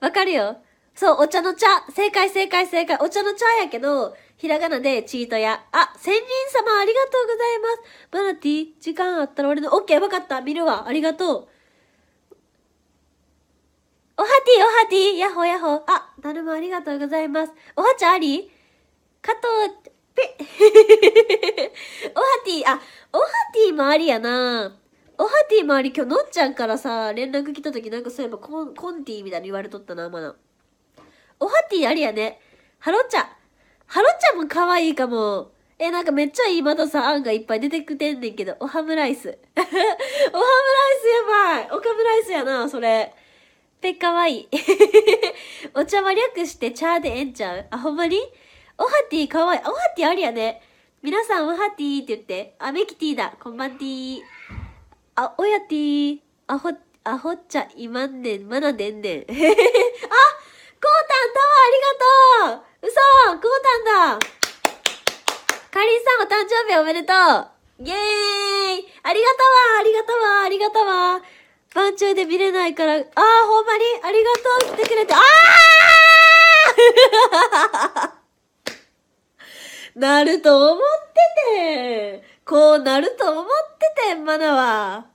わかるよ。そう、お茶の茶。正解、正解、正解。お茶の茶やけど、ひらがなでチートや。あ、仙人様ありがとうございます。バナティ、時間あったら俺の、オッケー、わかった。見るわ。ありがとう。おはティ、おはティ、やほやほ。あ、だるまありがとうございます。おはちゃあり加藤、て。オハティ、あ、オハティもありやな。オハティもあり、今日のっちゃんからさ、連絡来た時なんかそういえばコンコンティみたいに言われとったな、まだ。オハティありやね。ハロちゃん。ハロちゃんも可愛いかも。え、なんかめっちゃいいまださ、案がいっぱい出てくてんねんけど、オハムライス。オハムライスやばい。オカムライスやな、それ。ぺっかわいい。お茶は略してチャーでええんちゃうあ、ほんまにおはティかわいい。おはティありやね。皆さん、おはティって言って。あ、メキティだ。こんばんティー。あ、おやティー。あほ、あほっちゃいまんねん。まなでんねん。あコウタンタワーありがとう嘘コウタンだかりんさんお誕生日おめでとうイェーイありがとうありがとうありがとう番晩中で見れないから、あーほんまにありがとう来てくれて、あーなると思っててこうなると思っててまマナは。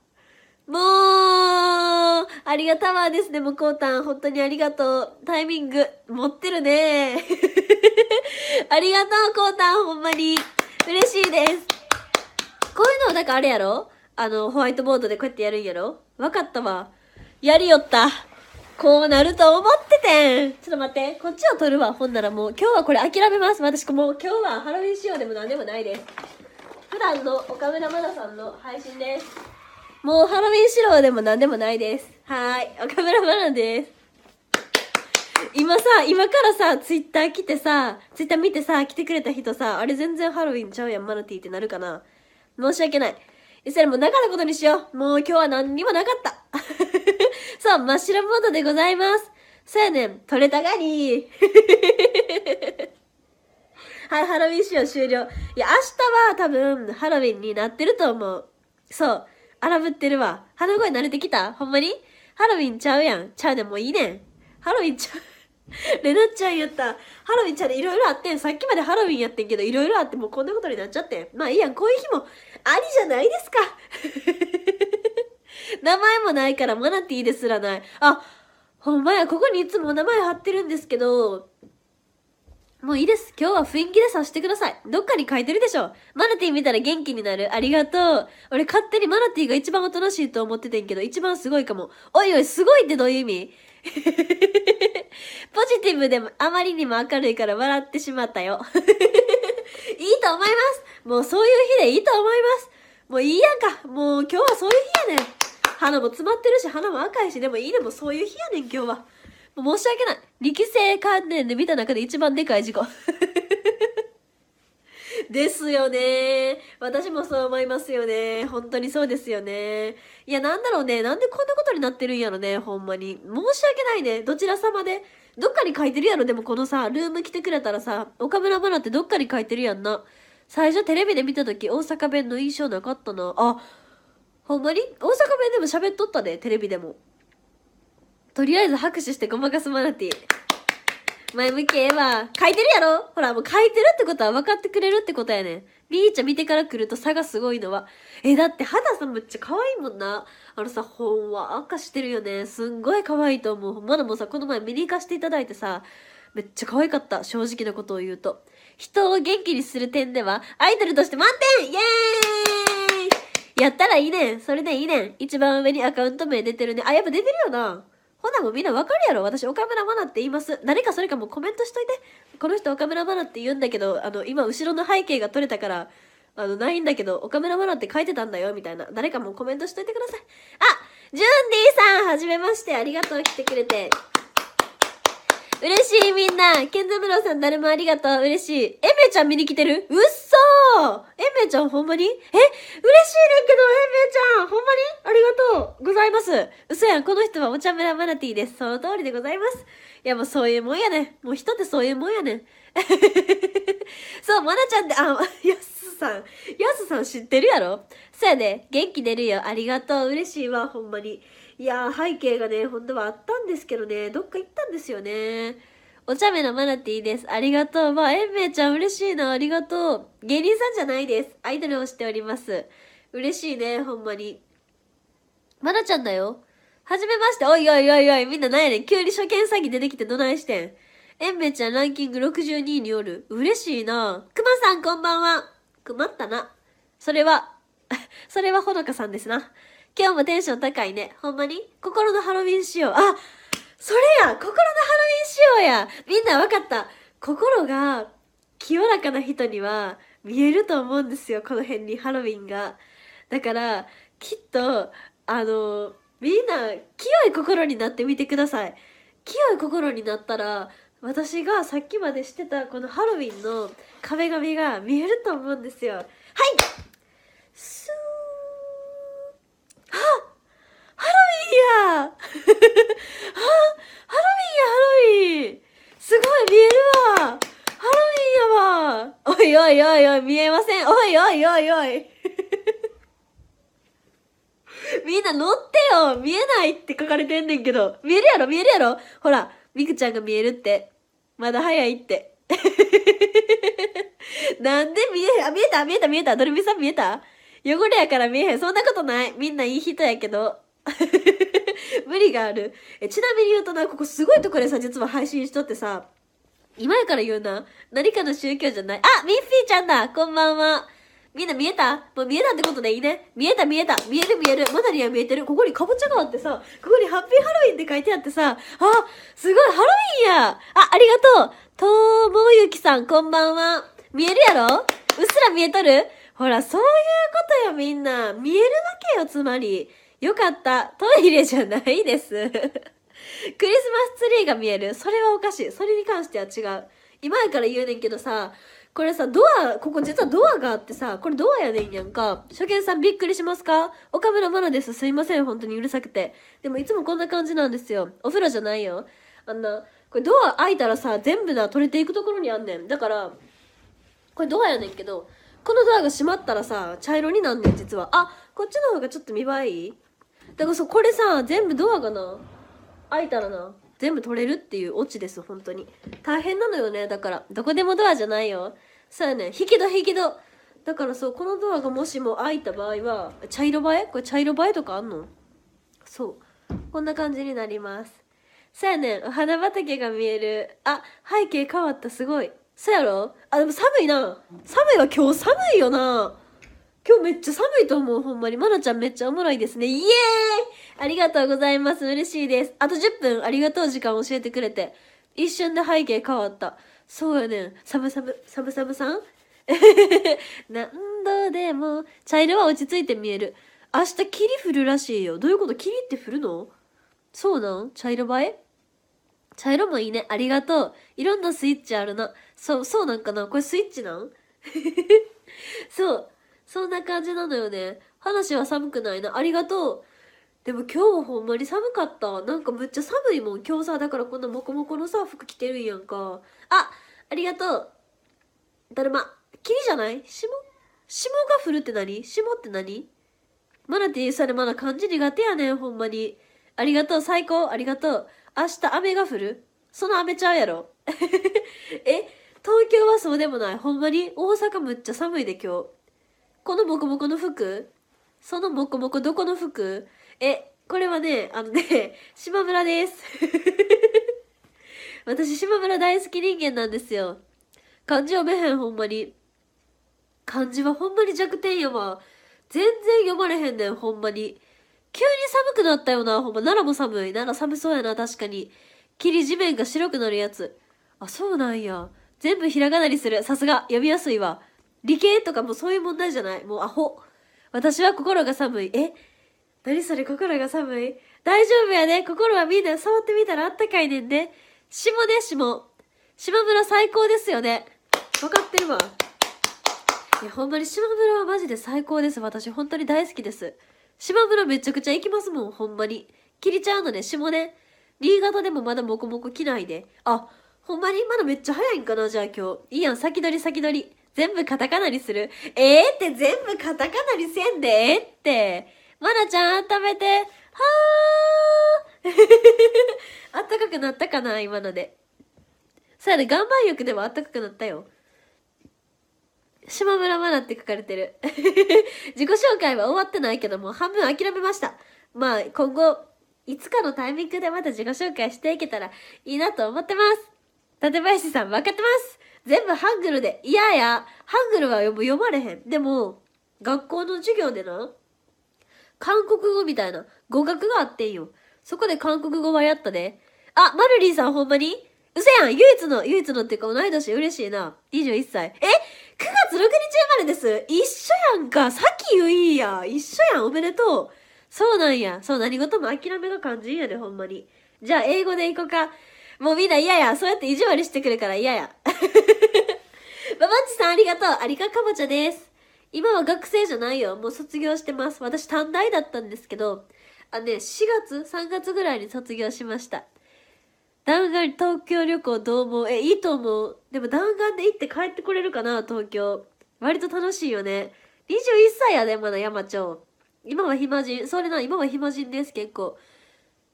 もう、ありがたわですね、もうこうたん。本当にありがとう。タイミング、持ってるね。ありがとう、こうたん、ほんまに。嬉しいです。こういうの、なんかあれやろあの、ホワイトボードでこうやってやるんやろわかったわ。やりよった。こうなると思っててん。ちょっと待って。こっちを取るわ。ほんならもう、今日はこれ諦めます。私もう今日はハロウィン仕様でも何でもないです。普段の岡村真奈さんの配信です。もうハロウィン仕様でも何でもないです。はい。岡村真奈です。今さ、今からさ、ツイッター来てさ、ツイッター見てさ、来てくれた人さ、あれ全然ハロウィンちゃうやん、マナティってなるかな。申し訳ない。それもなかったことにしよう。もう今日は何にもなかった。そう、真っ白ボードでございます。そうやねん、取れたがり はい、ハロウィン仕様終了。いや、明日は多分、ハロウィンになってると思う。そう。荒ぶってるわ。鼻声慣れてきたほんまにハロウィンちゃうやん。ちゃうねん、もういいねん。ハロウィンちゃう。レナちゃんやった。ハロウィンちゃんでいろいろあってん。さっきまでハロウィンやってんけど、いろいろあってもうこんなことになっちゃってん。まあいいやん、こういう日もありじゃないですか。名前もないからマナティーですらない。あ、ほんまや、ここにいつも名前貼ってるんですけど、もういいです。今日は雰囲気でさしてください。どっかに書いてるでしょ。マナティー見たら元気になる。ありがとう。俺勝手にマナティーが一番おとなしいと思っててんけど、一番すごいかも。おいおい、すごいってどういう意味 ポジティブでもあまりにも明るいから笑ってしまったよ。いいと思います。もうそういう日でいいと思います。もういいやんか。もう今日はそういう日やねん。花も詰まってるし、花も赤いし、でもいいでもそういう日やねん、今日は。もう申し訳ない。力性観念で見た中で一番でかい事故。ですよね。私もそう思いますよね。本当にそうですよね。いや、なんだろうね。なんでこんなことになってるんやろね。ほんまに。申し訳ないね。どちら様で。どっかに書いてるやろ。でもこのさ、ルーム来てくれたらさ、岡村マナってどっかに書いてるやんな。最初テレビで見た時大阪弁の印象なかったな。あ、ほんまに大阪弁でも喋っとったで、テレビでも。とりあえず拍手してごまかすマナティ。前向きええわ。書いてるやろほら、もう書いてるってことは分かってくれるってことやねん。みーちゃん見てから来ると差がすごいのは。え、だって肌さめっちゃ可愛いもんな。あのさ、ほんわ赤してるよね。すんごい可愛いと思う。まだもうさ、この前見に行かせていただいてさ、めっちゃ可愛かった。正直なことを言うと。人を元気にする点では、アイドルとして満点イエーイやったらいいねん。それでいいねん。一番上にアカウント名出てるね。あ、やっぱ出てるよな。ほなもうみんなわかるやろ。私、岡村マナって言います。誰かそれかもうコメントしといて。この人、岡村真奈って言うんだけど、あの、今、後ろの背景が取れたから、あの、ないんだけど、岡村真奈って書いてたんだよ、みたいな。誰かもうコメントしといてください。あジュンディさんはじめまして。ありがとう、来てくれて。嬉しいみんな健三ロさん誰もありがとう嬉しいエメちゃん見に来てるうっそーエメちゃんほんまにえ嬉しいねんけどエメちゃんほんまにありがとうございます嘘やんこの人はお茶村マナティーですその通りでございますいやもうそういうもんやねんもう人ってそういうもんやねん そう、まなちゃんって、あ、やすさん。やすさん知ってるやろそうやね。元気出るよ。ありがとう。嬉しいわ。ほんまに。いやー、背景がね、本当はあったんですけどね、どっか行ったんですよね。お茶目なマナティーです。ありがとう。まあ、えんメいちゃん嬉しいな。ありがとう。芸人さんじゃないです。アイドルをしております。嬉しいね、ほんまに。まなちゃんだよ。はじめまして。おいおいおいおい。みんな何やねん。急に初見詐欺出てきてどないしてん。えんメいちゃんランキング62位による。嬉しいな。くまさんこんばんは。くまったな。それは、それはほのかさんですな。今日もテンション高いね。ほんまに心のハロウィン仕様。あそれや心のハロウィン仕様やみんなわかった心が清らかな人には見えると思うんですよ、この辺にハロウィンが。だから、きっと、あの、みんな、清い心になってみてください。清い心になったら、私がさっきまでしてたこのハロウィンの壁紙が見えると思うんですよ。はいおいおいおいおい、見えません。おいおいおいおい。みんな乗ってよ見えないって書かれてんねんけど。見えるやろ見えるやろほら、みくちゃんが見えるって。まだ早いって。なんで見え、あ、見えた見えた見えたドルミさん見えた汚れやから見えへん。そんなことない。みんないい人やけど。無理がある。え、ちなみに言うとな、ここすごいとこでさ、実は配信しとってさ、今やから言うな。何かの宗教じゃない。あミッフィーちゃんだこんばんはみんな見えたもう見えたってことでいいね。見えた見えた。見える見える。まだには見えてる。ここにかぼちゃがあってさ、ここにハッピーハロウィンって書いてあってさ、あ、すごいハロウィンやあ、ありがとうとーぼゆきさん、こんばんは。見えるやろうっすら見えとるほら、そういうことよみんな。見えるわけよ、つまり。よかった。トイレじゃないです。クリスマスツリーが見える。それはおかしい。それに関しては違う。今やから言うねんけどさ、これさ、ドア、ここ実はドアがあってさ、これドアやねんやんか。初見さんびっくりしますか岡村真奈です。すいません。本当にうるさくて。でもいつもこんな感じなんですよ。お風呂じゃないよ。あんな、これドア開いたらさ、全部な、取れていくところにあんねん。だから、これドアやねんけど、このドアが閉まったらさ、茶色になんねん、実は。あ、こっちの方がちょっと見栄えいいだからそう、これさ、全部ドアがな、開いたらな全部取れるっていうオチです本当に大変なのよねだからどこでもドアじゃないよそうやね引き戸引き戸だからそうこのドアがもしも開いた場合は茶色映えこれ茶色映えとかあんのそうこんな感じになりますそうやねお花畑が見えるあ背景変わったすごいそうやろあでも寒いな寒いわ今日寒いよな今日めっちゃ寒いと思う、ほんまに。まなちゃんめっちゃおもろいですね。イエーイありがとうございます。嬉しいです。あと10分、ありがとう時間教えてくれて。一瞬で背景変わった。そうやねん。サブサブ、サブサムさん 何度でも、茶色は落ち着いて見える。明日霧降るらしいよ。どういうこと霧って降るのそうなん茶色映え茶色もいいね。ありがとう。いろんなスイッチあるな。そう、そうなんかなこれスイッチなん そう。そんな感じなのよね。話は寒くないな。ありがとう。でも今日はほんまに寒かった。なんかむっちゃ寒いもん。今日さ、だからこんなモコモコのさ、服着てるんやんか。あ、ありがとう。だるま。霧じゃない霜霜が降るって何霜って何マナティーされまだ漢字苦手やねん、ほんまに。ありがとう、最高、ありがとう。明日雨が降るその雨ちゃうやろ。え東京はそうでもない。ほんまに大阪むっちゃ寒いで今日。このボコボコの服そのボコボコどこの服え、これはね、あのね、島村です。私、島村大好き人間なんですよ。漢字読めへん、ほんまに。漢字はほんまに弱点やわ。全然読まれへんねん、ほんまに。急に寒くなったよな、ほんま。奈良も寒い。奈良寒そうやな、確かに。霧地面が白くなるやつ。あ、そうなんや。全部ひらがなにする。さすが、読みやすいわ。理系とかもそういう問題じゃない。もうアホ。私は心が寒い。え何それ心が寒い大丈夫やね。心はみんな触ってみたらあったかいねんね。下ね、下。島村最高ですよね。わかってるわ。いや、ほんまに島村はマジで最高です。私、本当に大好きです。島村めちゃくちゃ行きますもん、ほんまに。切りちゃうのね、下ね。新潟でもまだもこもこ来ないで。あ、ほんまにまだめっちゃ早いんかな、じゃあ今日。いいやん、先取り先取り。全部カタカナにするええー、って全部カタカナにせんでええって。まなちゃん、温めて。はーあったかくなったかな今ので。そうやね、岩盤浴でもあったかくなったよ。島村まなって書かれてる。自己紹介は終わってないけども、半分諦めました。まあ、今後、いつかのタイミングでまた自己紹介していけたらいいなと思ってます。館林さん、分かってます全部ハングルで。いやいや、ハングルは読まれへん。でも、学校の授業でな、韓国語みたいな語学があってんよ。そこで韓国語はやったで。あ、マルリーさんほんまにうせやん唯一の、唯一のっていうか同い年嬉しいな。21歳。え !9 月6日生まれです一緒やんかさっき言いや一緒やんおめでとうそうなんやそう、何事も諦めの感じやで、ほんまに。じゃあ、英語でいこうか。もうみんな嫌や。そうやって意地悪してくるから嫌や。マバッチさんありがとう。ありがかぼちゃです。今は学生じゃないよ。もう卒業してます。私短大だったんですけど、あね、4月 ?3 月ぐらいに卒業しました。弾丸東京旅行どう思うえ、いいと思う。でも弾丸で行って帰ってこれるかな東京。割と楽しいよね。21歳やで、まだ山町。今は暇人。それな、今は暇人です、結構。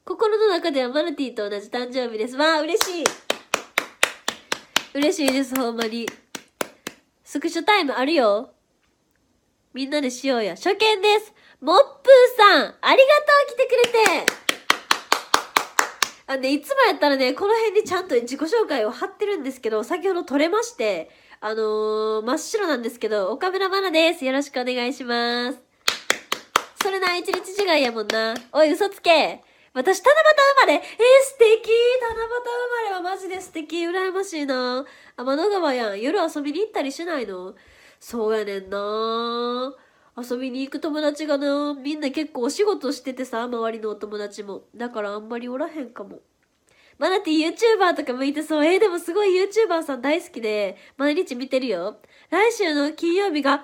心の中ではマルティと同じ誕生日です。わあ、嬉しい嬉しいです、ほんまに。スクショタイムあるよ。みんなでしようや。初見です。もっぷーさん、ありがとう来てくれてあね、いつもやったらね、この辺にちゃんと自己紹介を貼ってるんですけど、先ほど撮れまして、あのー、真っ白なんですけど、岡村真奈です。よろしくお願いします。それな、一日違いやもんな。おい、嘘つけ私、七夕生まれえー、素敵七夕生まれはマジで素敵羨ましいな天の川やん。夜遊びに行ったりしないのそうやねんな遊びに行く友達がなみんな結構お仕事しててさ、周りのお友達も。だからあんまりおらへんかも。マナティ YouTuber とか向いてそう。えー、でもすごい YouTuber さん大好きで、毎日見てるよ。来週の金曜日が、あ誕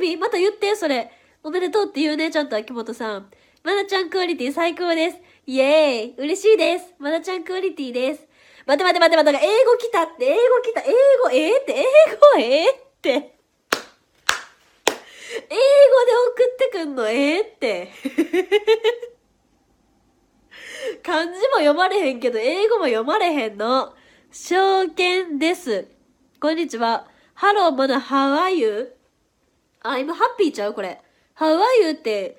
生日また言って、それ。おめでとうって言うね、ちゃんと秋元さん。マナちゃんクオリティ最高です。イエーイ嬉しいですまなちゃんクオリティです待て待て待て待て、英語来たって、英語来た、英語、ええー、って、英語、ええー、って。英語で送ってくんの、ええー、って。漢字も読まれへんけど、英語も読まれへんの。証券です。こんにちは。ハロー、まだ、How are y o u ーちゃうこれ。How are you って、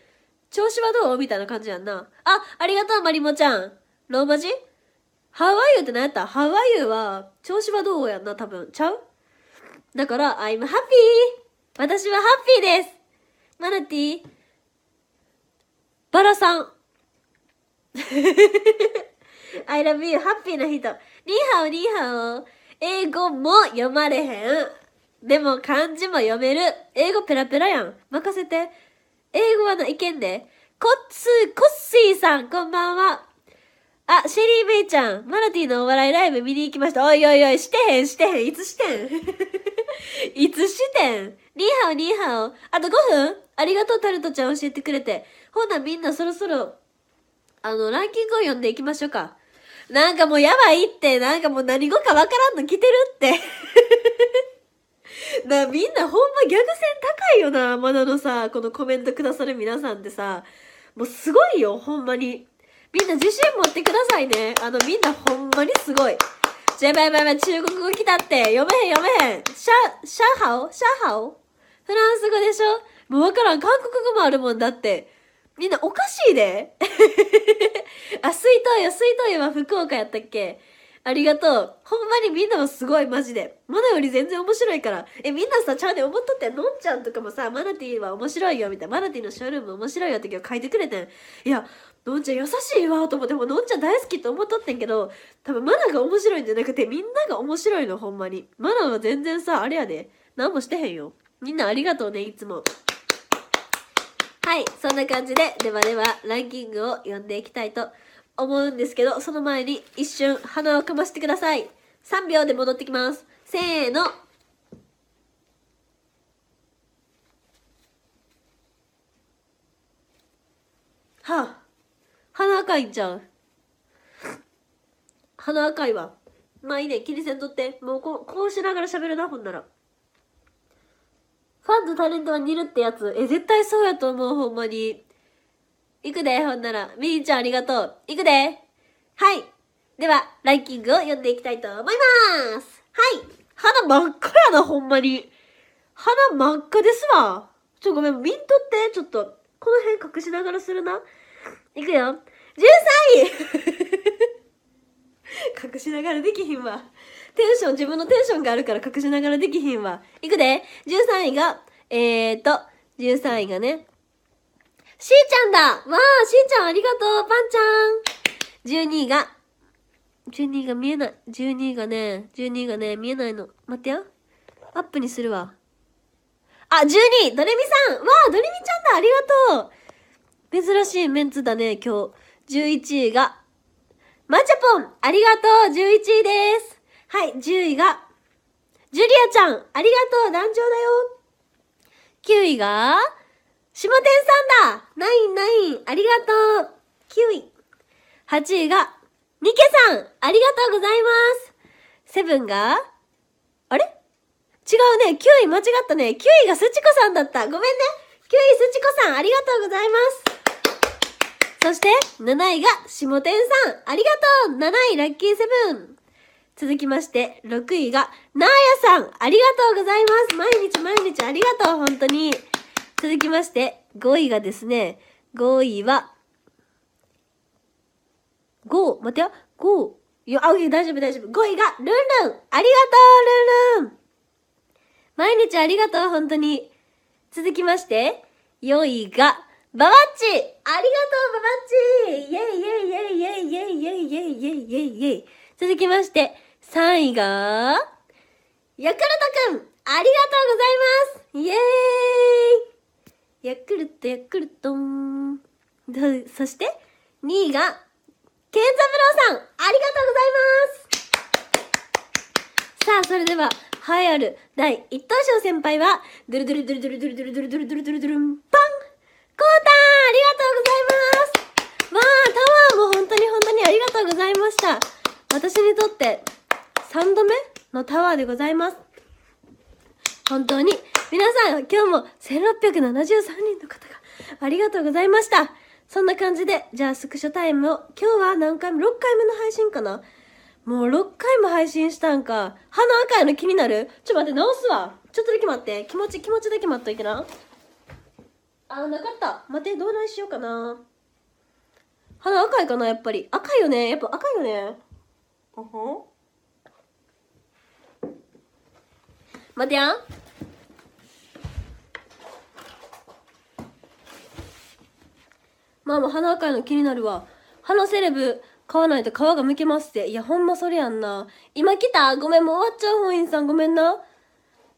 調子はどうみたいな感じやんな。あ、ありがとう、まりもちゃん。ローマ字ハワイユって何やったハワイユは、調子はどうやんな、多分。ちゃうだから、I'm happy! 私はハッピーですマナティバラさん I love you, ハッピーな人。ニーハオ、ニーハオ。英語も読まれへん。でも漢字も読める。英語ペラペラやん。任せて。英語はの意見で。コッツー、コッシーさん、こんばんは。あ、シェリー・メイちゃん、マルティのお笑いライブ見に行きました。おいおいおい、してへん、してへん、いつしてん いつしてんニーハオ、ニーハオ。あと5分ありがとう、タルトちゃん教えてくれて。ほなみんなそろそろ、あの、ランキングを読んでいきましょうか。なんかもうやばいって、なんかもう何語かわからんの来てるって なみんなほんまギャグ線高いよなまだのさこのコメントくださる皆さんってさもうすごいよほんまにみんな自信持ってくださいねあのみんなほんまにすごいじゃばいばいばい中国語来たって読めへん読めへんシャシャハオシャハオフランス語でしょもうわからん韓国語もあるもんだってみんなおかしいで あ水筒よ、水筒よは福岡やったっけありがとう。ほんまにみんなはすごい、マジで。マナより全然面白いから。え、みんなさ、ちゃうね、思っとってのんちゃんとかもさ、マナティーは面白いよ、みたいな。マナティーのショールーム面白いよって今日書いてくれてん。いや、のんちゃん優しいわ、と思って、ものんちゃん大好きと思っとってんけど、多分マナが面白いんじゃなくて、みんなが面白いの、ほんまに。マナは全然さ、あれやで。何もしてへんよ。みんなありがとうね、いつも。はい、そんな感じで、ではでは、ランキングを読んでいきたいと思うんですけど、その前に一瞬鼻をかましてください。3秒で戻ってきます。せーの。はあ、鼻赤いんちゃう鼻赤いわ。まあいいね、気にせんとって。もうこう、こうしながら喋るな、ほんなら。ファンとタレントは似るってやつ。え、絶対そうやと思う、ほんまに。行くで、ほんなら。みーちゃんありがとう。行くで。はい。では、ランキングを読んでいきたいと思います。はい。鼻真っ赤やな、ほんまに。鼻真っ赤ですわ。ちょ、ごめん、ミントって、ちょっと、この辺隠しながらするな。いくよ。13位 隠しながらできひんわ。テンション、自分のテンションがあるから隠しながらできひんわ。いくで !13 位が、えーと、13位がね、しーちゃんだわあ、しーちゃんありがとうパンちゃん !12 位が、12位が見えない。12位がね、12位がね、見えないの。待ってよ。アップにするわ。あ、12位ドレミさんわあ、ドレミちゃんだありがとう珍しいメンツだね、今日。11位が、マチャポンありがとう !11 位ですはい、10位が、ジュリアちゃんありがとう壇上だよ !9 位が、てんさんだナインナインありがとう !9 位。8位が、ニケさんありがとうございますセブンが、あれ違うね、9位間違ったね。9位がすちこさんだった。ごめんね。9位すちこさんありがとうございます。そして、7位がてんさんありがとう !7 位ラッキーセブン続きまして、6位が、なーやさんありがとうございます毎日毎日ありがとう本当に続きまして、5位がですね、5位は、5、待てよ、5、いや、あ、大丈夫大丈夫。5位が、ルンルンありがとう、ルンルン毎日ありがとう、本当に。続きまして、4位が、ババッチありがとう、ババッチイェイイェイイェイイェイイェイイェイイェイイェイイェイイェイ続きまして、3位が、ヤクルトくんありがとうございますイェーイヤクルト、ヤクルトン。そして、2位が、ケンザブローさんありがとうございますさあ、それでは、栄えある第1等賞先輩は、ドゥルドゥルドゥルドゥルドゥルドゥルドゥルドゥルドゥルドゥルドゥルン、パンコータンありがとうございますわあ、タワーも本当に本当にありがとうございました私にとって、3度目のタワーでございます。本当に皆さん、今日も1673人の方がありがとうございました。そんな感じで、じゃあスクショタイムを、今日は何回も、6回目の配信かなもう6回も配信したんか。鼻赤いの気になるちょっと待って、直すわ。ちょっとだけ待って。気持ち、気持ちだけ待っといてな。あ、なかった。待って、どうないしようかな。鼻赤いかな、やっぱり。赤いよね。やっぱ赤いよね。うん、待てやん。も花赤いの気になるわ。花セレブ買わないと皮がむけますって。いや、ほんまそれやんな。今来たごめん、もう終わっちゃう、本院さん。ごめんな。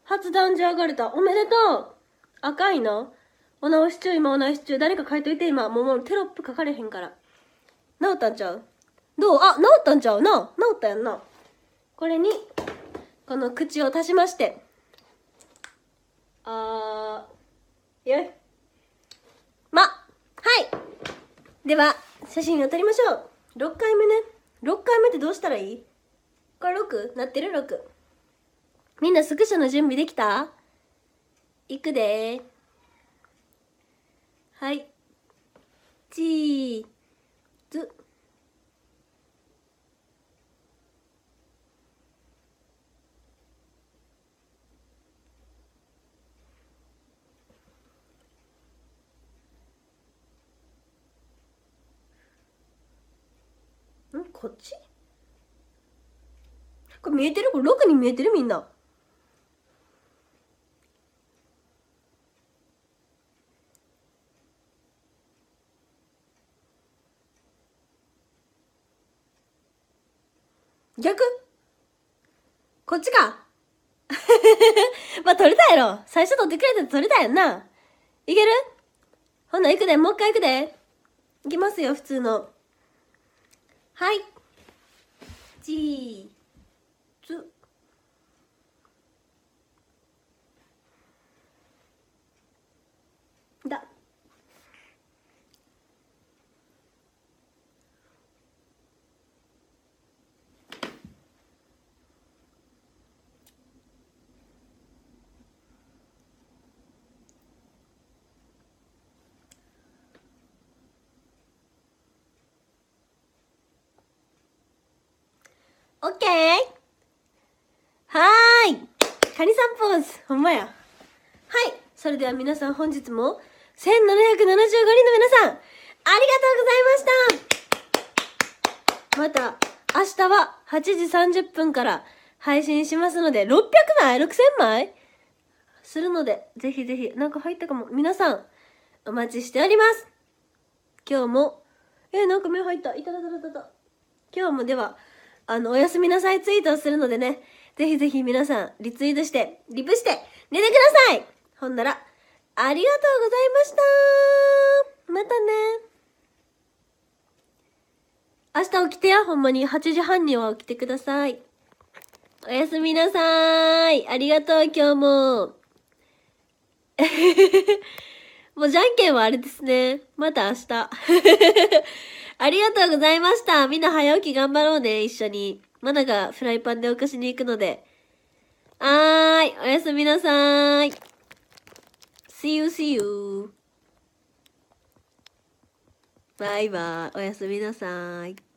初じゃ上がれた。おめでとう赤いな。お直し中、今お直し中。誰か書いといて、今。もうもうテロップ書かれへんから。直ったんちゃうどうあ、直ったんちゃうな。直ったやんな。これに、この口を足しまして。あー、よい。はいでは写真を撮りましょう6回目ね6回目ってどうしたらいいこれ 6? なってる 6? みんなスクショの準備できたいくではいチーズこっちこれ見えてるこれ6に見えてるみんな。逆こっちか まあ取れたやろ最初取ってくれて取れたやんないけるほな行くでもう一回行くでいきますよ普通のはい记。オッケーはーいカニさんポーズほんまや。はい。それでは皆さん本日も1775人の皆さんありがとうございましたまた明日は8時30分から配信しますので600枚 ?6000 枚するのでぜひぜひなんか入ったかも皆さんお待ちしております今日もえなんか目入ったいたたたたた今日もではあの、おやすみなさいツイートをするのでね、ぜひぜひ皆さん、リツイートして、リプして、寝てくださいほんなら、ありがとうございましたまたね明日起きてや、ほんまに。8時半には起きてください。おやすみなさーい。ありがとう、今日も。もうじゃんけんはあれですね。また明日。ありがとうございました。みんな早起き頑張ろうね、一緒に。マナがフライパンでお菓子に行くので。はーい、おやすみなさーい。See you, see you. バイバイ、おやすみなさーい。